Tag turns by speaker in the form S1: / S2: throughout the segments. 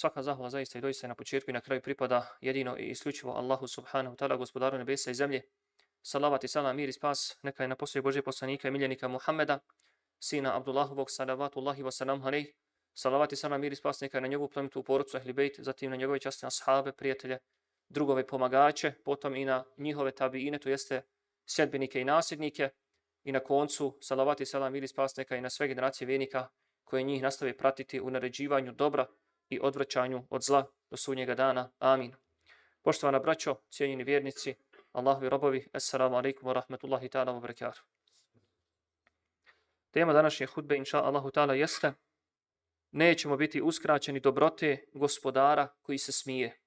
S1: svaka zahvala zaista i doista na početku i na kraju pripada jedino i isključivo Allahu subhanahu ta'ala, gospodaru nebesa i zemlje. Salavat i salam, mir i spas, neka je na poslije Božje poslanika i miljenika Muhammeda, sina Abdullahovog, salavatullahi wa salam halej. Salavat i salam, mir i spas, neka je na njegovu plemtu u porucu Ahli Bejt, zatim na njegove časne ashaabe, prijatelje, drugove pomagače, potom i na njihove tabiine, to jeste sjedbenike i nasljednike, i na koncu, salavat i salam, mir i spas, neka je na sve generacije vjenika koje njih nastave pratiti u naređivanju dobra, i odvraćanju od zla do sunnjega dana. Amin. Poštovana braćo, cijenjeni vjernici, Allahu i robovi, assalamu alaikum wa rahmatullahi ta'ala wa barakatuh. Tema današnje hudbe, inša Allahu ta'ala, jeste nećemo biti uskraćeni dobrote gospodara koji se smije.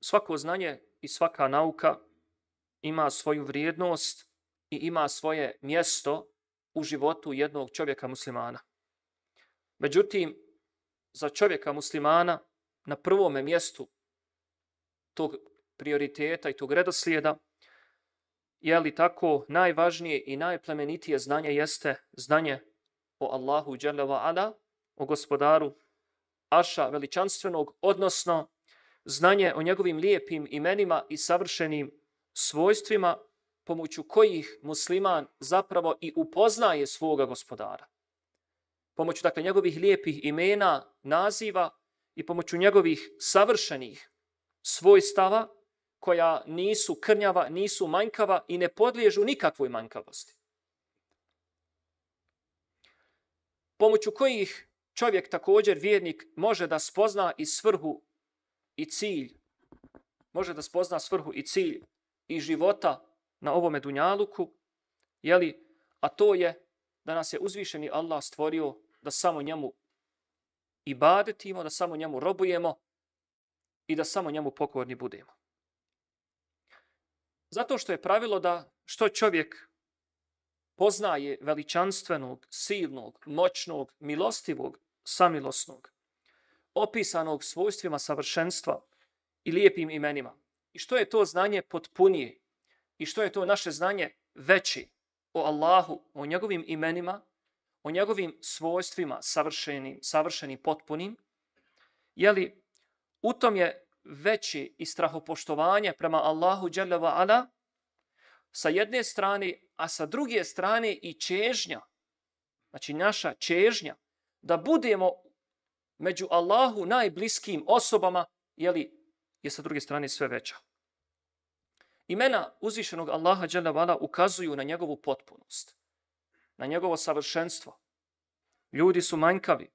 S1: Svako znanje i svaka nauka ima svoju vrijednost i ima svoje mjesto u životu jednog čovjeka muslimana. Međutim, za čovjeka muslimana na prvome mjestu tog prioriteta i tog redoslijeda, je li tako najvažnije i najplemenitije znanje jeste znanje o Allahu Đalla wa Ala, o gospodaru Aša veličanstvenog, odnosno znanje o njegovim lijepim imenima i savršenim svojstvima pomoću kojih musliman zapravo i upoznaje svoga gospodara pomoću dakle, njegovih lijepih imena, naziva i pomoću njegovih savršenih svojstava koja nisu krnjava, nisu manjkava i ne podliježu nikakvoj manjkavosti. Pomoću kojih čovjek također vjernik može da spozna i svrhu i cilj, može da spozna svrhu i cilj i života na ovome dunjaluku, jeli, a to je da nas je uzvišeni Allah stvorio da samo njemu ibadetimo, da samo njemu robujemo i da samo njemu pokorni budemo. Zato što je pravilo da što čovjek poznaje veličanstvenog, silnog, moćnog, milostivog, samilosnog, opisanog svojstvima savršenstva i lijepim imenima. I što je to znanje potpunije? I što je to naše znanje veći o Allahu, o njegovim imenima, o njegovim svojstvima savršenim, savršenim potpunim, je li u tom je veći i strahopoštovanje prema Allahu Đalla ala sa jedne strane, a sa druge strane i čežnja, znači naša čežnja, da budemo među Allahu najbliskim osobama, je li je sa druge strane sve veća. Imena uzvišenog Allaha Đalla ala ukazuju na njegovu potpunost na njegovo savršenstvo. Ljudi su manjkavi.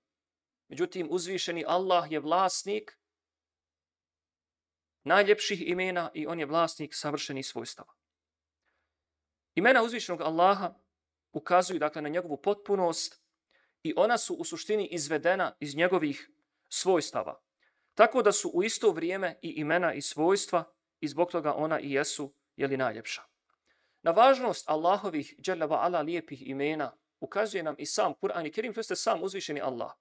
S1: Međutim, uzvišeni Allah je vlasnik najljepših imena i on je vlasnik savršenih svojstava. Imena uzvišenog Allaha ukazuju dakle, na njegovu potpunost i ona su u suštini izvedena iz njegovih svojstava. Tako da su u isto vrijeme i imena i svojstva i zbog toga ona i jesu jeli najljepša. Na važnost Allahovih dželjava ala lijepih imena ukazuje nam i sam Kur'an i Kerim, to jeste sam uzvišeni Allah.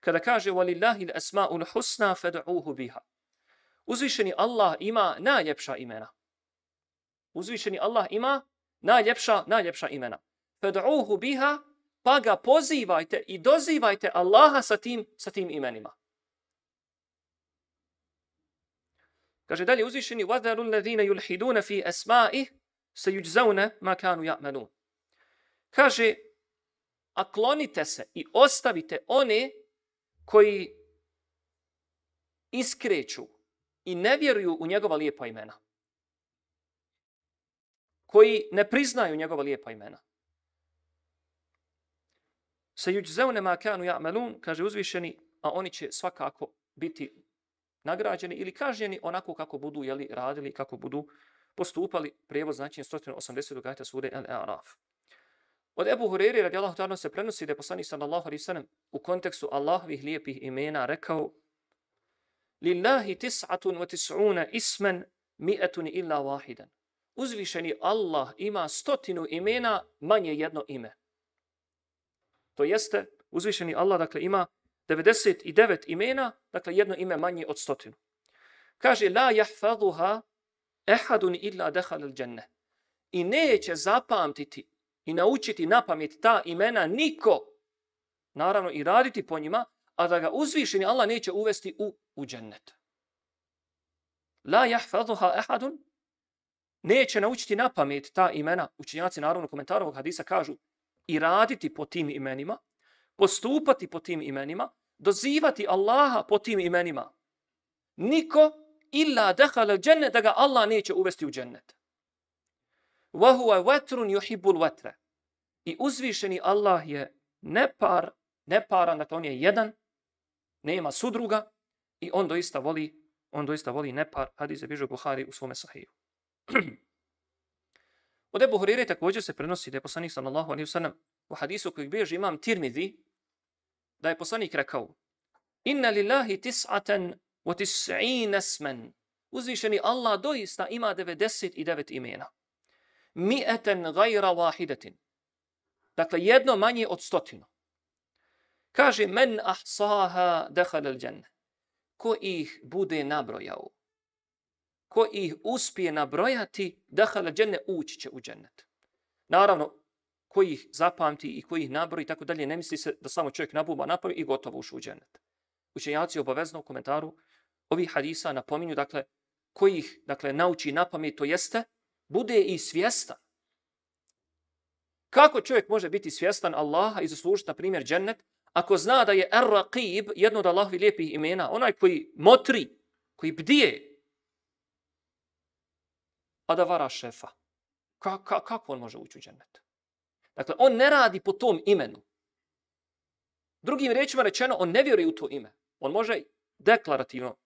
S1: Kada kaže walillahi al-asmaul husna fad'uhu biha. Uzvišeni Allah ima najljepša imena. Uzvišeni Allah ima najljepša, najljepša imena. Fad'uhu biha Pa ga pozivajte i dozivajte Allaha sa tim, sa tim imenima. Kaže dalje uzvišeni وَذَرُ الَّذِينَ yulhiduna fi asma'ihi se yujzauna ma kanu ya'malun. Kaže a klonite se i ostavite one koji iskreću i ne vjeruju u njegova lijepa imena. Koji ne priznaju njegova lijepa imena. Se yujzauna ma kanu ya'malun, kaže uzvišeni, a oni će svakako biti nagrađeni ili kažnjeni onako kako budu jeli radili kako budu uh, postupali prevoz značenja 180. ajta sure Al-A'raf. Od Ebu Hureri radijallahu ta'ala se prenosi da je poslanik sallallahu alaihi sallam u kontekstu Allahovih lijepih imena rekao Lillahi tis'atun wa tis'una isman mi'atun illa wahidan. Uzvišeni Allah ima stotinu imena manje jedno ime. To jeste, uzvišeni Allah dakle ima 99 imena, dakle jedno ime manje od stotinu. Kaže, la jahfaduha ehadun illa dehal il dženne. I neće zapamtiti i naučiti na pamet ta imena niko, naravno i raditi po njima, a da ga uzvišeni Allah neće uvesti u, u džennet. La jahfaduha ehadun, neće naučiti na pamet ta imena, učinjaci naravno komentara hadisa kažu, i raditi po tim imenima, postupati po tim imenima, dozivati Allaha po tim imenima. Niko illa dakhala al-jannah da ga Allah neće uvesti u džennet. Wa huwa watrun yuhibbu al-watra. I uzvišeni Allah je nepar, neparan, dakle on je jedan, nema sudruga i on doista voli, on doista voli nepar, hadis je Buhari u svom sahihu. Od Ebu Hurire također se prenosi da je poslanik sallallahu alejhi ve sellem u hadisu koji bježi imam Tirmizi da je poslanik rekao Inna lillahi tis'atan وَتِسْعِينَ نَسْمًا Uzvišeni Allah doista ima 99 imena. مِئَةً غَيْرَ وَاحِدَةٍ Dakle, jedno manje od stotinu. Kaže, men ahsaha dehal al Ko ih bude nabrojao? Ko ih uspije nabrojati, dehal al ući će u džennet. Naravno, ko ih zapamti i ko ih nabroji, tako dalje, ne misli se da samo čovjek nabuma napravi i gotovo uši u džennet. Učenjaci obavezno u komentaru ovi hadisa napominju, dakle, koji ih dakle, nauči na pamet, to jeste, bude i svjestan. Kako čovjek može biti svjestan Allaha i zaslužiti, na primjer, džennet, ako zna da je Ar-Raqib, jedno od Allahovi lijepih imena, onaj koji motri, koji bdije, a da vara šefa. Ka, ka, kako on može ući u džennet? Dakle, on ne radi po tom imenu. Drugim rečima rečeno, on ne vjeruje u to ime. On može deklarativno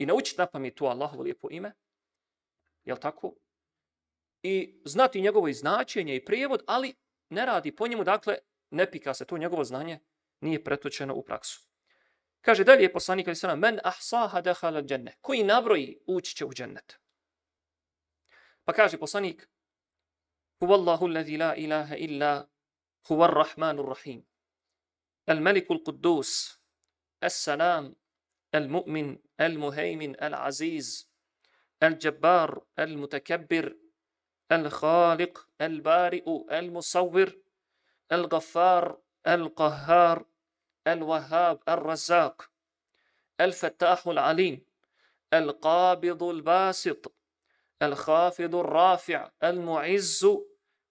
S1: i naučiti na pamet to Allahovo lijepo ime, jel tako? I znati njegovo i značenje i prijevod, ali ne radi po njemu, dakle, ne pika se to njegovo znanje, nije pretočeno u praksu. Kaže dalje je poslanik ali sada, men ahsaha dehal al dženne, koji nabroji ući će u džennet. Pa kaže poslanik, huvallahu lezi la ilaha illa huvar rahmanur rahim, el melikul kuddus, es salam, al mu'min المهيمن العزيز الجبار المتكبر الخالق البارئ المصور الغفار القهار الوهاب الرزاق الفتاح العليم القابض الباسط الخافض الرافع المعز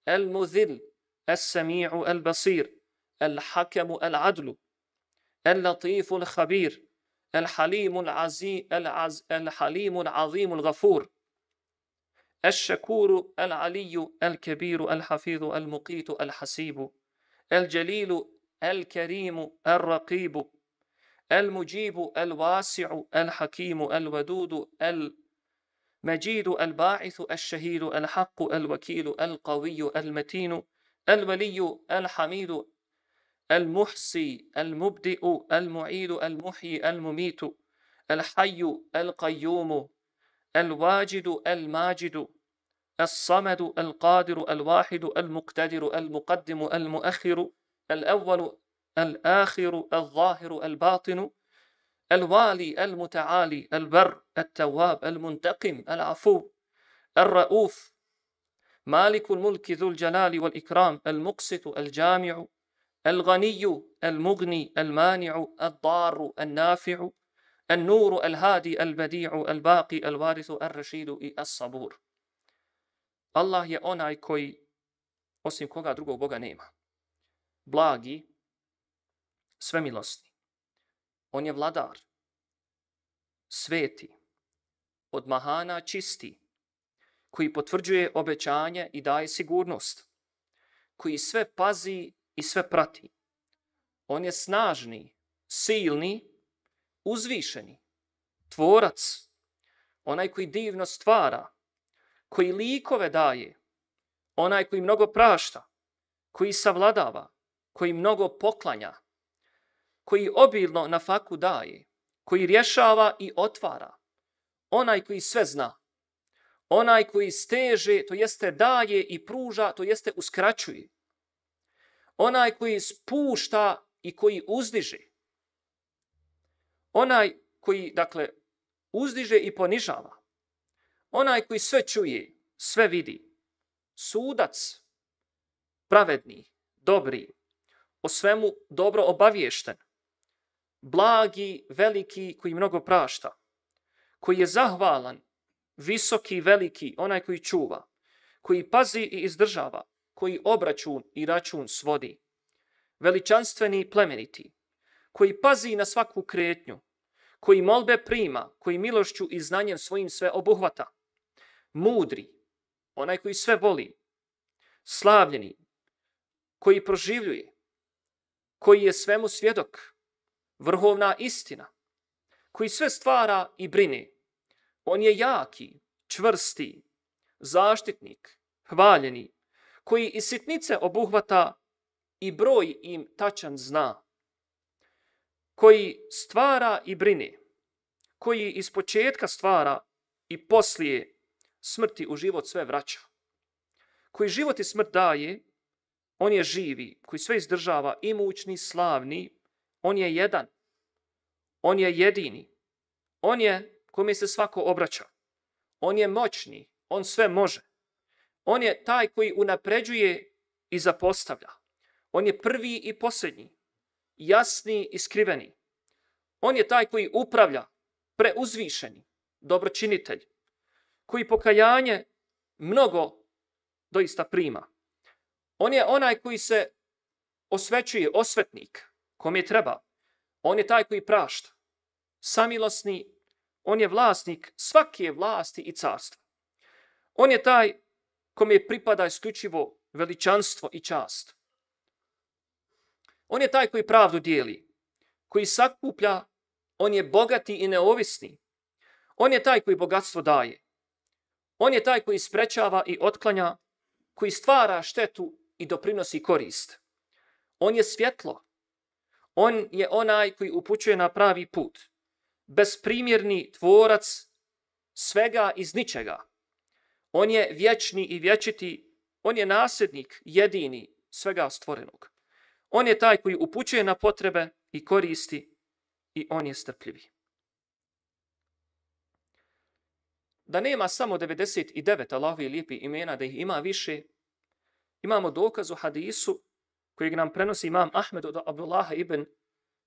S1: المذل السميع البصير الحكم العدل اللطيف الخبير الحليم العزيز العز الحليم العظيم الغفور الشكور العلي الكبير الحفيظ المقيت الحسيب الجليل الكريم الرقيب المجيب الواسع الحكيم الودود المجيد الباعث الشهيد الحق الوكيل القوي المتين الولي الحميد المحصي المبدئ المعيد المحيي المميت الحي القيوم الواجد الماجد الصمد القادر الواحد المقتدر المقدم المؤخر الأول الآخر الظاهر الباطن الوالي المتعالي البر التواب المنتقم العفو الرؤوف مالك الملك ذو الجلال والإكرام المقسط الجامع الغني المغني المانع الضار النافع النور الهادي البديع الباقي الوارث الرشيد الصبور الله يا اوناي كوي osim koga drugog Boga nema. Blagi, svemilosni. On je vladar, sveti, od mahana čisti, koji potvrđuje obećanje i daje sigurnost, koji sve pazi i sve prati. On je snažni, silni, uzvišeni, tvorac, onaj koji divno stvara, koji likove daje, onaj koji mnogo prašta, koji savladava, koji mnogo poklanja, koji obilno na faku daje, koji rješava i otvara, onaj koji sve zna, onaj koji steže, to jeste daje i pruža, to jeste uskraćuje, onaj koji spušta i koji uzdiže. Onaj koji, dakle, uzdiže i ponižava. Onaj koji sve čuje, sve vidi. Sudac, pravedni, dobri, o svemu dobro obaviješten. Blagi, veliki, koji mnogo prašta. Koji je zahvalan, visoki, veliki, onaj koji čuva. Koji pazi i izdržava, koji obračun i račun svodi. Veličanstveni plemeniti, koji pazi na svaku kretnju, koji molbe prima, koji milošću i znanjem svojim sve obuhvata. Mudri, onaj koji sve voli. Slavljeni, koji proživljuje, koji je svemu svjedok, vrhovna istina, koji sve stvara i brine. On je jaki, čvrsti, zaštitnik, hvaljeni, koji i sitnice obuhvata i broj im tačan zna, koji stvara i brine, koji iz početka stvara i poslije smrti u život sve vraća, koji život i smrt daje, on je živi, koji sve izdržava, imućni, slavni, on je jedan, on je jedini, on je kome se svako obraća, on je moćni, on sve može, On je taj koji unapređuje i zapostavlja. On je prvi i posljednji, jasni i skriveni. On je taj koji upravlja, preuzvišeni, dobročinitelj, koji pokajanje mnogo doista prima. On je onaj koji se osvećuje, osvetnik, kom je treba. On je taj koji prašta, samilosni, on je vlasnik svake vlasti i carstva. On je taj kome pripada isključivo veličanstvo i čast. On je taj koji pravdu dijeli, koji sakuplja, on je bogati i neovisni. On je taj koji bogatstvo daje. On je taj koji sprečava i otklanja, koji stvara štetu i doprinosi korist. On je svjetlo. On je onaj koji upućuje na pravi put. Besprimjerni tvorac svega iz ničega – On je vječni i vječiti, on je nasljednik jedini svega stvorenog. On je taj koji upućuje na potrebe i koristi i on je strpljivi. Da nema samo 99 Allahovi lijepi imena, da ih ima više, imamo dokaz u hadisu kojeg nam prenosi imam Ahmed od Abdullaha ibn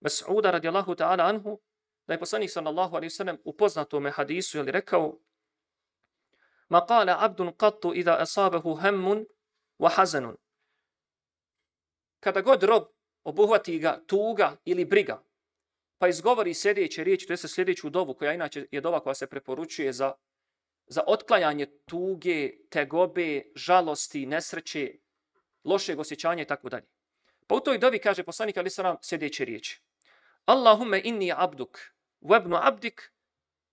S1: Mas'uda radijallahu ta'ala anhu, da je poslanik sallallahu alaihi sallam upoznatome hadisu, je rekao, ma qala abdun qattu iza asabahu hammun wa hazanun. Kada god rob obuhvati ga tuga ili briga, pa izgovori sljedeće riječi, to je sljedeću dovu, koja inače je dova koja se preporučuje za, za otklanjanje tuge, tegobe, žalosti, nesreće, lošeg osjećanja i tako dalje. Pa u toj dovi kaže poslanik Ali Saram sljedeće riječi. Allahumme inni abduk, webnu abdik,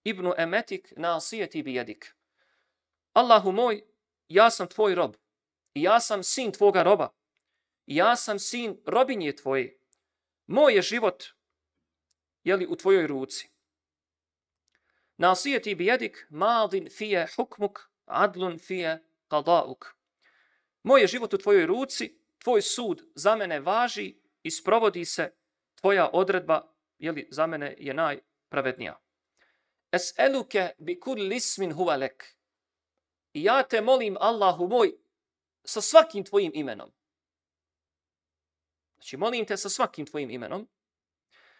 S1: ibnu emetik, nasijeti bi Allahu moj, ja sam tvoj rob, ja sam sin tvoga roba, ja sam sin robinje tvoje, moj je život je li u tvojoj ruci. Nasijeti bi jedik, madin fije hukmuk, adlun fije kadauk. Moj je život u tvojoj ruci, tvoj sud za mene važi i sprovodi se tvoja odredba, je li za mene je najpravednija. Es eluke bi kulli ismin huvalek. lek. I ja te molim, Allahu moj, sa svakim tvojim imenom. Znači, molim te sa svakim tvojim imenom.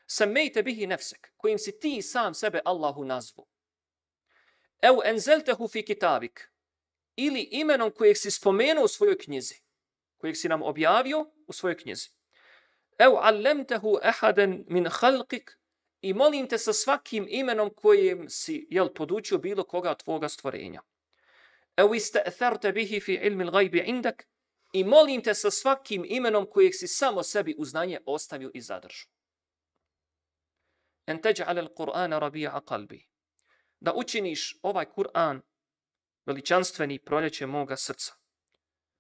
S1: Samejte bihi nefsek, kojim si ti sam sebe Allahu nazvu. Ev enzeltehu fi kitabik, ili imenom kojeg si spomenuo u svojoj knjizi, kojeg si nam objavio u svojoj knjizi. Ev allemtehu ehaden min halkik, i molim te sa svakim imenom kojim si jel, podučio bilo koga tvoga stvorenja. Evo istathrte bihi fi ilmi l'gajbi indak i molim te sa svakim imenom kojeg si samo sebi u znanje ostavio i zadržu. En teđa'ale l'Qur'ana rabija'a kalbi. Da učiniš ovaj Kur'an veličanstveni proljeće moga srca.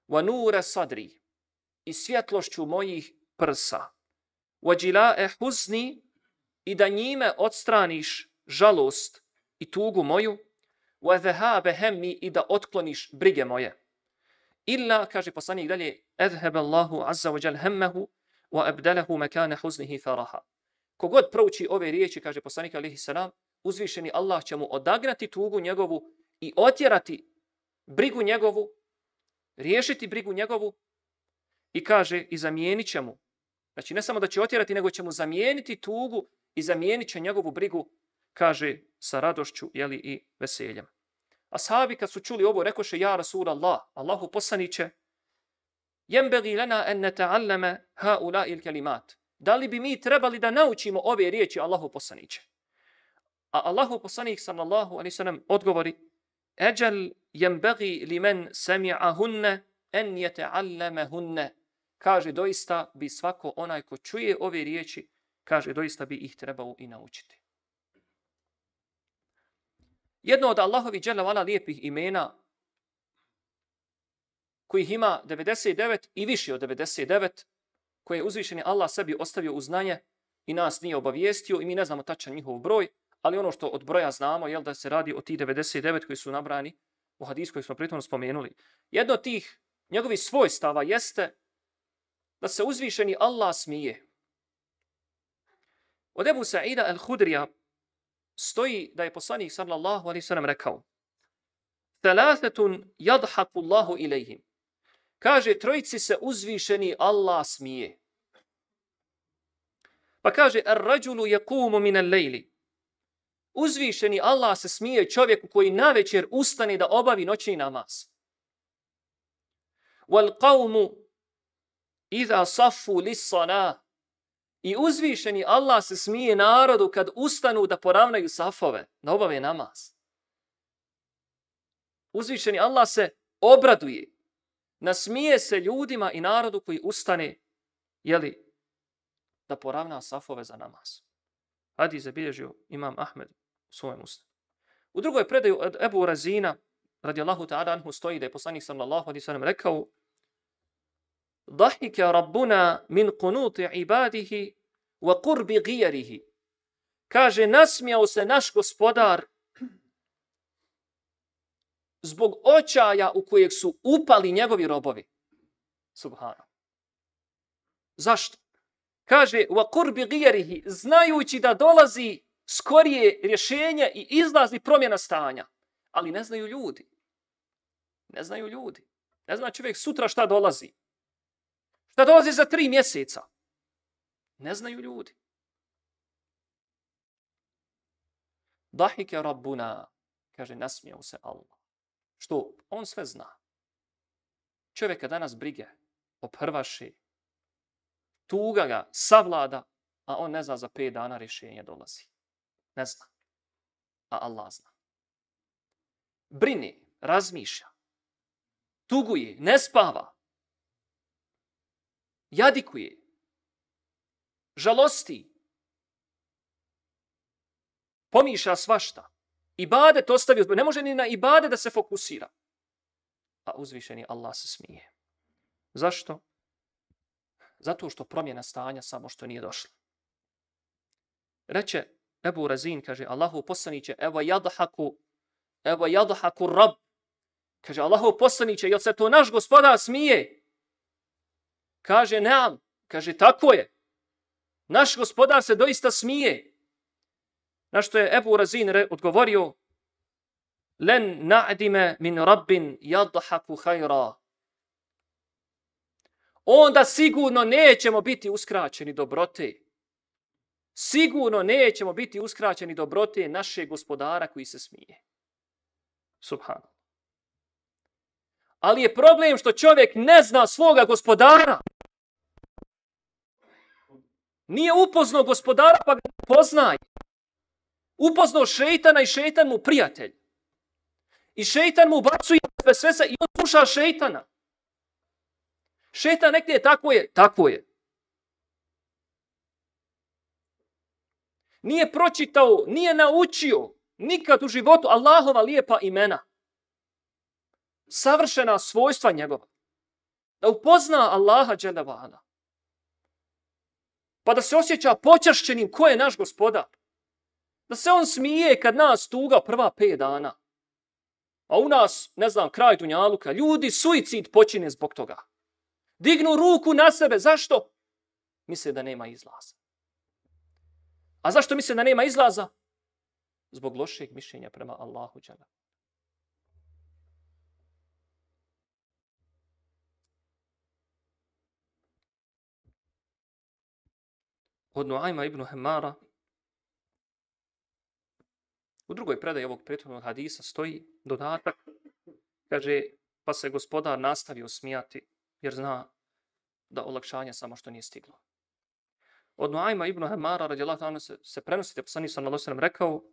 S1: Wa nure sadri i svjetlošću mojih prsa. Wa džila'e huzni i da njime odstraniš žalost i tugu moju wa هَمِّي hammi da otkloniš brige moje. Illa, kaže poslanik dalje, اَذْهَبَ اللَّهُ عَزَّ وَجَلْ wa abdalahu مَكَانَ huznihi faraha Kogod prouči ove riječi, kaže poslanik alihi salam, uzvišeni Allah će mu odagrati tugu njegovu i otjerati brigu njegovu, riješiti brigu njegovu i kaže i zamijenićemo Znači ne samo da će otjerati, nego ćemo zamijeniti tugu i zamijenit će njegovu brigu kaže, sa radošću jeli, i veseljem. Ashabi kad su čuli ovo, rekoše, ja Rasul Allah, Allahu poslaniće, jembegi lena en ne ta'alleme ha ula il kelimat. Da li bi mi trebali da naučimo ove riječi Allahu poslaniće? A Allahu poslanih sallallahu alaihi sallam, odgovori, eđel jembegi li men semi'ahunne en je ta'allemehunne. Kaže, doista bi svako onaj ko čuje ove riječi, kaže, doista bi ih trebao i naučiti. Jedno od Allahovi dželavala lijepih imena koji ima 99 i više od 99 koje je uzvišeni Allah sebi ostavio u znanje i nas nije obavijestio i mi ne znamo tačan njihov broj, ali ono što od broja znamo je da se radi o tih 99 koji su nabrani u hadis koji smo pritom spomenuli. Jedno od tih njegovih svojstava jeste da se uzvišeni Allah smije. Od Ebu Sa'ida al-Hudrija stoji da je poslanik sallallahu alaihi sallam rekao Thalathetun jadhaku Allahu ilaihim. Kaže, trojici se uzvišeni Allah smije. Pa kaže, ar rađulu jakumu minan lejli. Uzvišeni Allah se smije čovjeku koji na večer ustane da obavi noćni namaz. Wal qawmu iza safu lis sanah. I uzvišeni Allah se smije narodu kad ustanu da poravnaju safove, da obave namaz. Uzvišeni Allah se obraduje, nasmije se ljudima i narodu koji ustane, jeli, da poravna safove za namaz. Hadi zabilježio Imam Ahmed u svojem ustanu. U drugoj predaju od Ebu Razina, radijallahu ta'ala anhu, stoji da je poslanik sallallahu alaihi sallam rekao, ضحك ربنا من قنوط عباده وقرب غيره gijerihi. Kaže, nasmijao se naš gospodar zbog očaja u kojeg su upali njegovi robovi. Subhano. Zašto? Kaže, wa kurbi gijerihi, znajući da dolazi skorije rješenje i izlazi promjena stanja. Ali ne znaju ljudi. Ne znaju ljudi. Ne zna čovjek sutra šta dolazi da dolazi za tri mjeseca. Ne znaju ljudi. Dahike Rabbuna, kaže, nasmijao se Allah. Što? On sve zna. Čovjeka danas brige, oprvaši, tuga ga, savlada, a on ne zna za pet dana rješenje dolazi. Ne zna. A Allah zna. Brini, razmišlja, tuguje, ne spava, jadikuje, žalosti, pomiša svašta. Ibade to stavi Ne može ni na ibade da se fokusira. A uzvišeni Allah se smije. Zašto? Zato što promjena stanja samo što nije došla. Reče Ebu Razin, kaže Allahu poslaniće, evo jadahaku, evo jadahaku rab. Kaže Allahu poslaniće, jel se to naš gospodar smije? Kaže, neam. Kaže, tako je. Naš gospodar se doista smije. Na što je Ebu Razin odgovorio, Len na'dime min rabbin jadahaku hajra. Onda sigurno nećemo biti uskraćeni dobrote. Sigurno nećemo biti uskraćeni dobrote naše gospodara koji se smije. Subhano. Ali je problem što čovjek ne zna svoga gospodara. Nije upoznao gospodara, pa ga poznaj. Upoznao šeitana i šeitan mu prijatelj. I šeitan mu bacuje sve sve i on sluša šeitana. Šeitan nekde je tako je, tako je. Nije pročitao, nije naučio nikad u životu Allahova lijepa imena. Savršena svojstva njegova. Da upozna Allaha Đelevana pa da se osjeća počašćenim ko je naš gospodar. Da se on smije kad nas tuga prva pet dana. A u nas, ne znam, kraj Dunjaluka, ljudi suicid počine zbog toga. Dignu ruku na sebe, zašto? Misle da nema izlaza. A zašto misle da nema izlaza? Zbog lošeg mišljenja prema Allahu Đalama. od Nuajma ibn Hemara. U drugoj predaji ovog prethodnog hadisa stoji dodatak. Kaže, pa se gospodar nastavi osmijati jer zna da olakšanje samo što nije stiglo. Od Nuajma ibn Hemara, radijelah tamo se, se prenosi, da poslani sam na losenom rekao,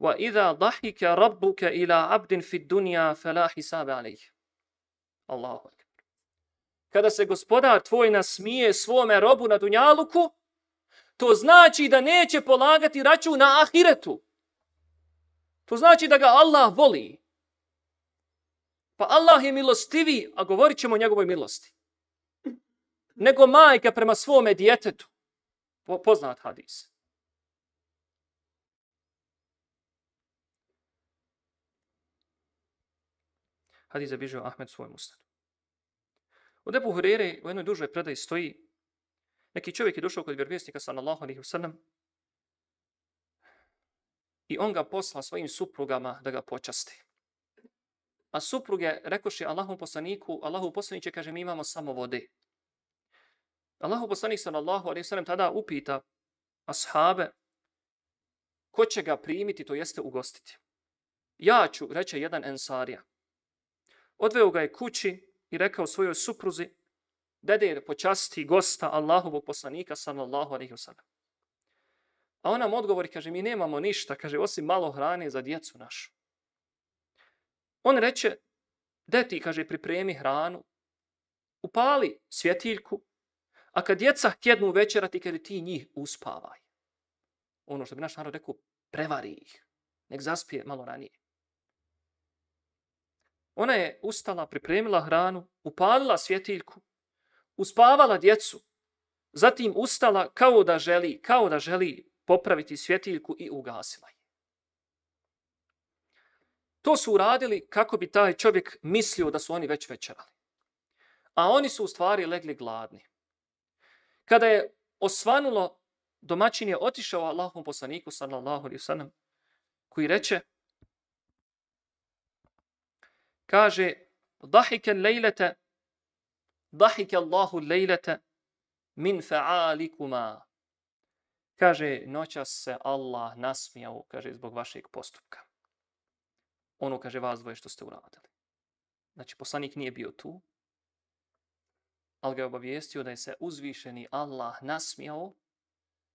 S1: Wa idha dahika rabbuka ila abdin fid dunya fala hisaba alayh. Allahu kada se gospodar tvoj nasmije svome robu na Dunjaluku, to znači da neće polagati račun na ahiretu. To znači da ga Allah voli. Pa Allah je milostivi, a govorit ćemo o njegovoj milosti. Nego majka prema svome djetetu. poznat hadis. Hadis je bižio Ahmed svoj mustan. Od Ebu Hurere u jednoj dužoj predaji stoji, neki čovjek je došao kod vjerovjesnika sallallahu alaihi wa i on ga posla svojim suprugama da ga počasti. A supruge rekoše Allahom poslaniku, Allahu poslaniće, kaže, mi imamo samo vode. Allahu poslanik sallallahu alaihi wa tada upita ashabe, ko će ga primiti, to jeste ugostiti. Ja ću, reče jedan ensarija. Odveo ga je kući, i rekao svojoj supruzi, dede je počasti gosta Allahovog poslanika, sallallahu alaihi wasallam. A ona mu odgovori, kaže, mi nemamo ništa, kaže, osim malo hrane za djecu našu. On reče, de ti, kaže, pripremi hranu, upali svjetiljku, a kad djeca htjednu večerati, kad ti njih uspavaj. Ono što bi naš narod rekao, prevari ih, nek zaspije malo ranije. Ona je ustala, pripremila hranu, upalila svjetiljku, uspavala djecu, zatim ustala kao da želi, kao da želi popraviti svjetiljku i ugasila je. To su uradili kako bi taj čovjek mislio da su oni već večerali. A oni su u stvari legli gladni. Kada je osvanulo, domaćin je otišao Allahom poslaniku, sallallahu alaihi sallam, koji reče, kaže dahika lejlete dahika Allahu lejlete min fa'alikuma kaže noća se Allah nasmijao kaže zbog vašeg postupka ono kaže vas dvoje što ste uradili znači poslanik nije bio tu ali ga je obavijestio da je se uzvišeni Allah nasmijao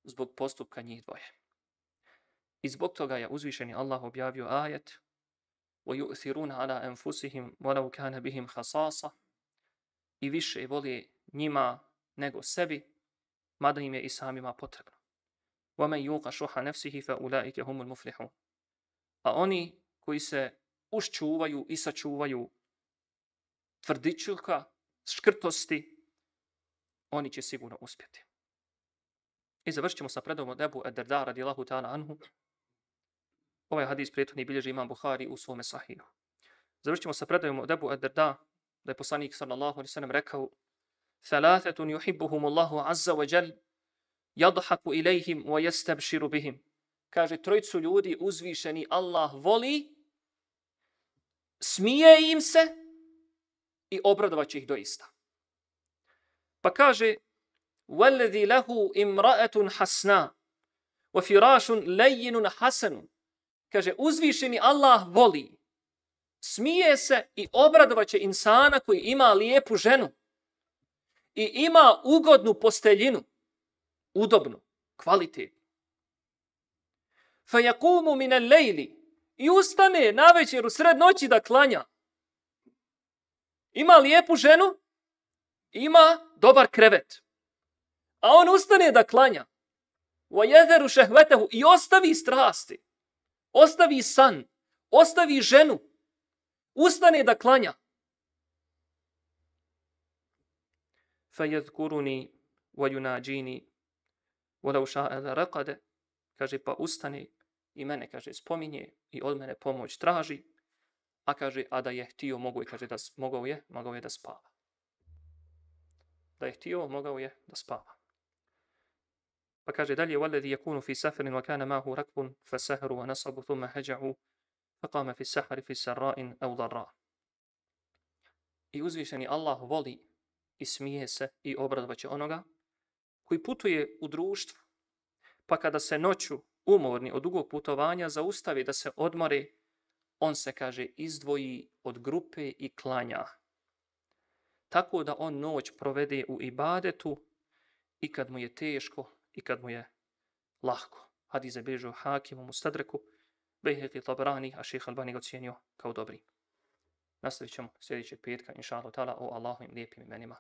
S1: zbog postupka njih dvoje. I zbog toga je uzvišeni Allah objavio ajet ويؤثرون على انفسهم ولو كان بهم خصاصه اي više voli njima nego sebi, mada im je i samima potrebno. ومن يُوْقَ شُحَ نَفْسِهِ فَأُولَٰئِكَ هُمُ الْمُفْلِحُونَ A oni koji se ušćuvaju i sačuvaju tvrdičilka, škrtosti, oni će sigurno uspjeti. I završćemo sa predom od Ebu Ederda radijelahu ta'ala anhu, Ovaj hadis prijetodni bilježi imam Buhari u svome sahihu. Završimo sa predajom od Ebu Ad-Darda, da je poslanik sallallahu alaihi sallam rekao Thalathetun yuhibbuhum Allahu azza wa jal yadhaku ilayhim wa yastabshiru bihim. Kaže trojcu ljudi uzvišeni Allah voli, smije im se i obradovat će ih doista. Pa kaže lahu imra'atun إِمْرَأَةٌ wa firashun لَيِّنٌ حَسَنٌ kaže uzvišeni Allah voli smije se i obradovaće insana koji ima lijepu ženu i ima ugodnu posteljinu udobnu kvalitet fa yakumu min al i ustane navečer u sred noći da klanja ima lijepu ženu ima dobar krevet a on ustane da klanja wa yadharu shahwatahu i ostavi strasti ostavi san, ostavi ženu, ustane da klanja. Fajadkuruni wa yunajini wa law sha'a kaže pa ustane i mene kaže spominje i od mene pomoć traži a kaže a da je htio mogu je kaže da mogao je mogao je da spava da je htio mogao je da spava Pa kaže dalje, وَالَّذِي يَكُونُ فِي سَفْرٍ وَكَانَ مَاهُ رَكْبٌ فَسَهْرُ وَنَصَبُ ثُمَّ هَجَعُ فَقَامَ فِي السَّحْرِ فِي سَرَّاءٍ أَوْ I uzvišeni Allah voli i smije se i obradovaće onoga koji putuje u društvu, pa kada se noću umorni od dugog putovanja zaustavi da se odmore, on se, kaže, izdvoji od grupe i klanja. Tako da on noć provede u ibadetu i kad mu je teško, i kad mu je lahko. Hadis zabilježio Hakim u Mustadreku, i Tabrani, a šeha Albani ga ocijenio kao dobri. Nastavit ćemo sljedećeg petka, inša Allah ta'ala, o Allahovim lijepim imenima.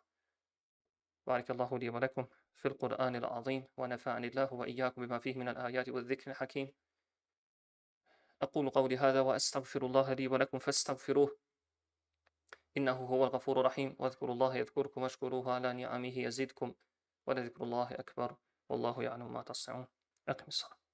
S1: بارك الله لي ولكم في القرآن العظيم ونفعني الله وإياكم بما فيه من الآيات والذكر الحكيم أقول قولي هذا وأستغفر الله لي ولكم فاستغفروه إنه هو الغفور الرحيم واذكروا الله يذكركم واشكروه على نعمه يزدكم ولذكر الله أكبر والله يعلم ما تصنعون أقم الصلاة